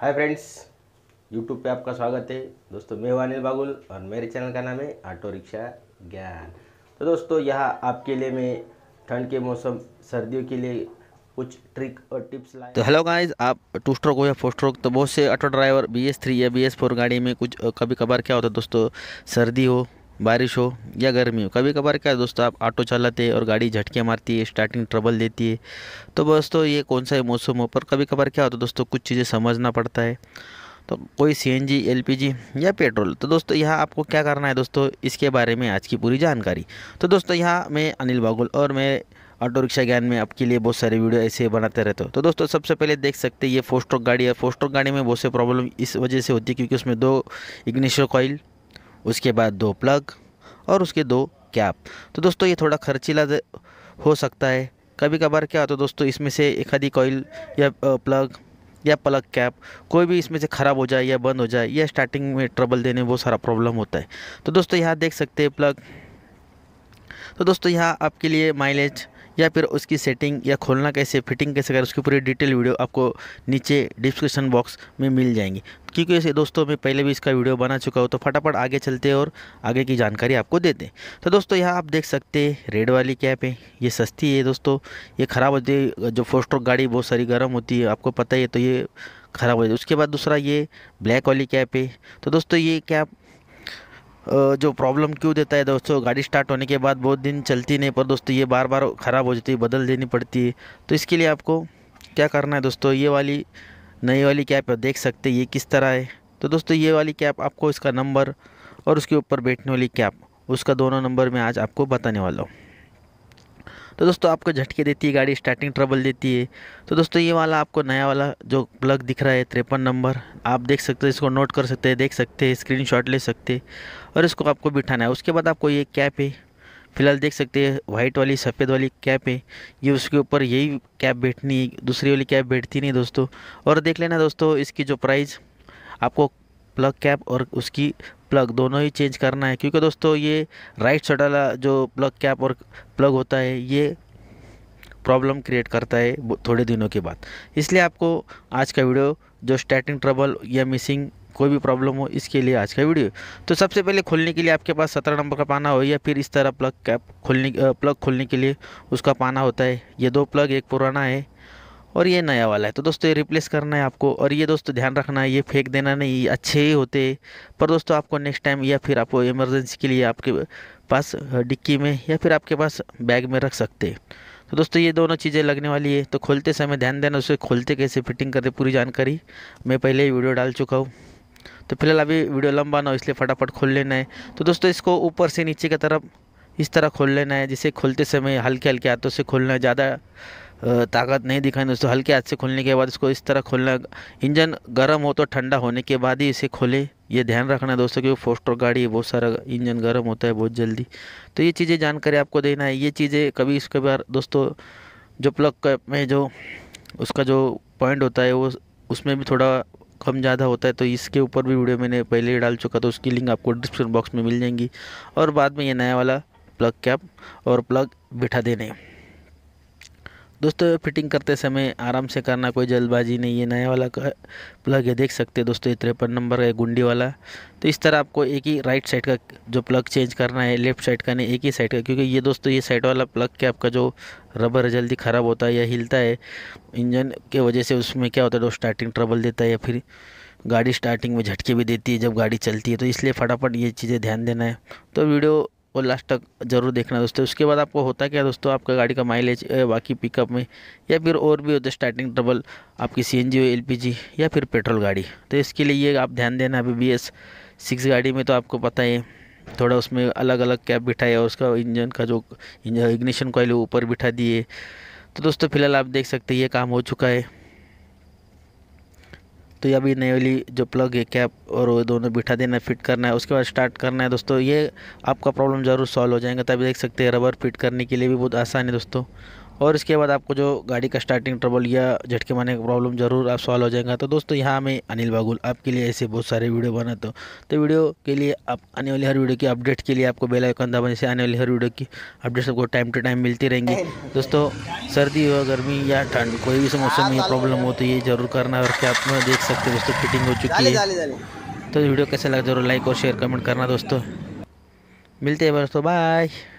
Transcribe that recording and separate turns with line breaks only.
hi friends YouTube पे आपका स्वागत है दोस्तों मैं हूँ अनिल बागुल और मेरे चैनल का नाम है ऑटो रिक्शा ज्ञान तो दोस्तों यहाँ आपके लिए मैं ठंड के मौसम सर्दियों के लिए कुछ ट्रिक और टिप्स लाए तो हेलो गाइस आप टू स्ट्रोक हो या फोर स्ट्रोक तो बहुत से auto driver B S three या बी एस फोर गाड़ी में कुछ कभी कभार क्या होता है दोस्तों सर्दी हो बारिश हो या गर्मी हो कभी कभार क्या दोस्तों आप ऑटो चलाते हैं और गाड़ी झटके मारती है स्टार्टिंग ट्रबल देती है तो बस तो ये कौन सा मौसम हो पर कभी कभार क्या होता है दोस्तों कुछ चीज़ें समझना पड़ता है तो कोई C N G L P G या पेट्रोल तो दोस्तों यहाँ आपको क्या करना है दोस्तों इसके बारे में आज की पूरी जानकारी तो दोस्तों यहाँ मैं अनिल बागुल और मैं ऑटो रिक्शा ज्ञान में आपके लिए बहुत सारे वीडियो ऐसे बनाते रहते हो तो दोस्तों सबसे पहले देख सकते हैं ये फोस्ट्रोक गाड़ी है फोस्ट्रोक गाड़ी में बहुत से प्रॉब्लम इस वजह से होती है क्योंकि उसमें दो इग्निशो कॉइल उसके बाद दो प्लग और उसके दो कैप तो दोस्तों ये थोड़ा खर्चीला हो सकता है कभी कभार क्या होता है दोस्तों इसमें से एक आधी कॉयल या प्लग या प्लग कैप कोई भी इसमें से ख़राब हो जाए या बंद हो जाए या स्टार्टिंग में ट्रबल देने वो सारा प्रॉब्लम होता है तो दोस्तों यहाँ देख सकते हैं प्लग तो दोस्तों यहाँ आपके लिए माइलेज या फिर उसकी सेटिंग या खोलना कैसे फिटिंग कैसे कर उसकी पूरी डिटेल वीडियो आपको नीचे डिस्क्रिप्शन बॉक्स में मिल जाएंगी क्योंकि ऐसे दोस्तों मैं पहले भी इसका वीडियो बना चुका हूँ तो फटाफट आगे चलते और आगे की जानकारी आपको देते हैं तो दोस्तों यहाँ आप देख सकते हैं रेड वाली कैप है ये सस्ती है दोस्तों ये ख़राब होती है जो फोस्ट्रोक गाड़ी बहुत सारी गर्म होती है आपको पता ही है तो ये ख़राब हो जाती है उसके बाद दूसरा ये ब्लैक वाली कैप है तो दोस्तों ये कैप जो प्रॉब्लम क्यों देता है दोस्तों गाड़ी स्टार्ट होने के बाद बहुत दिन चलती नहीं पर दोस्तों ये बार बार ख़राब हो जाती है बदल देनी पड़ती है तो इसके लिए आपको क्या करना है दोस्तों ये वाली नई वाली कैप देख सकते ये किस तरह है तो दोस्तों ये वाली कैप आपको इसका नंबर और उसके ऊपर बैठने वाली कैप उसका दोनों नंबर मैं आज आपको बताने वाला हूँ तो दोस्तों आपको झटके देती है गाड़ी स्टार्टिंग ट्रबल देती है तो दोस्तों ये वाला आपको नया वाला जो प्लग दिख रहा है तिरपन नंबर आप देख सकते हो इसको नोट कर सकते हैं देख सकते हैं स्क्रीन ले सकते और इसको आपको बिठाना है उसके बाद आपको ये कैप है फिलहाल देख सकते हैं वाइट वाली सफ़ेद वाली कैप है ये उसके ऊपर यही कैप बैठनी दूसरी वाली कैप बैठती नहीं दोस्तों और देख लेना दोस्तों इसकी जो प्राइस आपको प्लग कैप और उसकी प्लग दोनों ही चेंज करना है क्योंकि दोस्तों ये राइट साइड वाला जो प्लग कैप और प्लग होता है ये प्रॉब्लम क्रिएट करता है थोड़े दिनों के बाद इसलिए आपको आज का वीडियो जो स्टार्टिंग ट्रबल या मिसिंग कोई भी प्रॉब्लम हो इसके लिए आज का वीडियो तो सबसे पहले खोलने के लिए आपके पास सत्रह नंबर का पाना हो या फिर इस तरह प्लग कैप खोलने प्लग खोलने के लिए उसका पाना होता है ये दो प्लग एक पुराना है और ये नया वाला है तो दोस्तों ये रिप्लेस करना है आपको और ये दोस्तों ध्यान रखना है ये फेंक देना नहीं अच्छे ही होते पर दोस्तों आपको नेक्स्ट टाइम या फिर आपको इमरजेंसी के लिए आपके पास डिक्की में या फिर आपके पास बैग में रख सकते तो दोस्तों ये दोनों चीज़ें लगने वाली है तो खोलते समय ध्यान देना उसे खोलते कैसे फिटिंग करते पूरी जानकारी मैं पहले ही वीडियो डाल चुका हूँ तो फिलहाल अभी वीडियो लंबा ना हो इसलिए फटाफट खोल लेना है तो दोस्तों इसको ऊपर से नीचे की तरफ इस तरह खोल लेना है जिसे खोलते समय हल्के हल्के हाथों से खोलना है ज़्यादा ताकत नहीं दिखाई दोस्तों हल्के हाथ से खोलने के बाद इसको इस तरह खोलना इंजन गर्म हो तो ठंडा होने के बाद ही इसे खोले ये ध्यान रखना है दोस्तों क्योंकि फोस्टर गाड़ी है बहुत सारा इंजन गर्म होता है बहुत जल्दी तो ये चीज़ें जानकारी आपको देना है ये चीज़ें कभी इसके बार दोस्तों जो प्लग में जो उसका जो पॉइंट होता है वो उसमें भी थोड़ा कम ज़्यादा होता है तो इसके ऊपर भी वीडियो मैंने पहले ही डाल चुका तो उसकी लिंक आपको डिस्क्रिप्शन बॉक्स में मिल जाएंगी और बाद में ये नया वाला प्लग कैप और प्लग बिठा देने दोस्तों फिटिंग करते समय आराम से करना कोई जल्दबाजी नहीं है नया वाला का प्लग है देख सकते हैं दोस्तों ये तिरपन नंबर है गुंडी वाला तो इस तरह आपको एक ही राइट साइड का जो प्लग चेंज करना है लेफ्ट साइड का नहीं एक ही साइड का क्योंकि ये दोस्तों ये साइड वाला प्लग के आपका जो रबर जल्दी ख़राब होता है या हिलता है इंजन के वजह से उसमें क्या होता है दोस्त स्टार्टिंग ट्रबल देता है या फिर गाड़ी स्टार्टिंग में झटके भी देती है जब गाड़ी चलती है तो इसलिए फटाफट ये चीज़ें ध्यान देना है तो वीडियो वो लास्ट तक ज़रूर देखना दोस्तों उसके बाद आपको होता क्या दोस्तों आपका गाड़ी का माइलेज बाकी पिकअप में या फिर और भी होते स्टार्टिंग ट्रबल आपकी सी एन जी हो एल पी जी या फिर पेट्रोल गाड़ी तो इसके लिए ये आप ध्यान देना अभी बी एस सिक्स गाड़ी में तो आपको पता है थोड़ा उसमें अलग अलग कैप बिठाया उसका इंजन का जो इग्निशन कॉइल ऊपर बिठा दिए तो दोस्तों फिलहाल आप देख सकते हैं ये काम हो चुका है तो ये अभी नई वाली जो प्लग है कैप और वो दोनों बिठा देना फिट करना है उसके बाद स्टार्ट करना है दोस्तों ये आपका प्रॉब्लम ज़रूर सॉल्व हो जाएगा तभी देख सकते हैं रबर फिट करने के लिए भी बहुत आसान है दोस्तों और इसके बाद आपको जो गाड़ी का स्टार्टिंग ट्रबल या झटके मारने का प्रॉब्लम ज़रूर आप सॉल्व हो जाएगा तो दोस्तों यहाँ मैं अनिल बागुल आपके लिए ऐसे बहुत सारे वीडियो बनाता हूँ तो वीडियो तो के लिए आप आने वाली हर वीडियो की अपडेट के लिए आपको बेल आइकन दबाने से आने वाली हर वीडियो की अपडेट आपको टाइम टू टाइम मिलती रहेंगी दोस्तों सर्दी हो गर्मी या ठंड कोई भी मौसम में प्रॉब्लम हो तो ये ज़रूर करना और क्या आप देख सकते हो दोस्तों फिटिंग हो चुकी है तो वीडियो कैसा लगा जरूर लाइक और शेयर कमेंट करना दोस्तों मिलते हैं दोस्तों बाय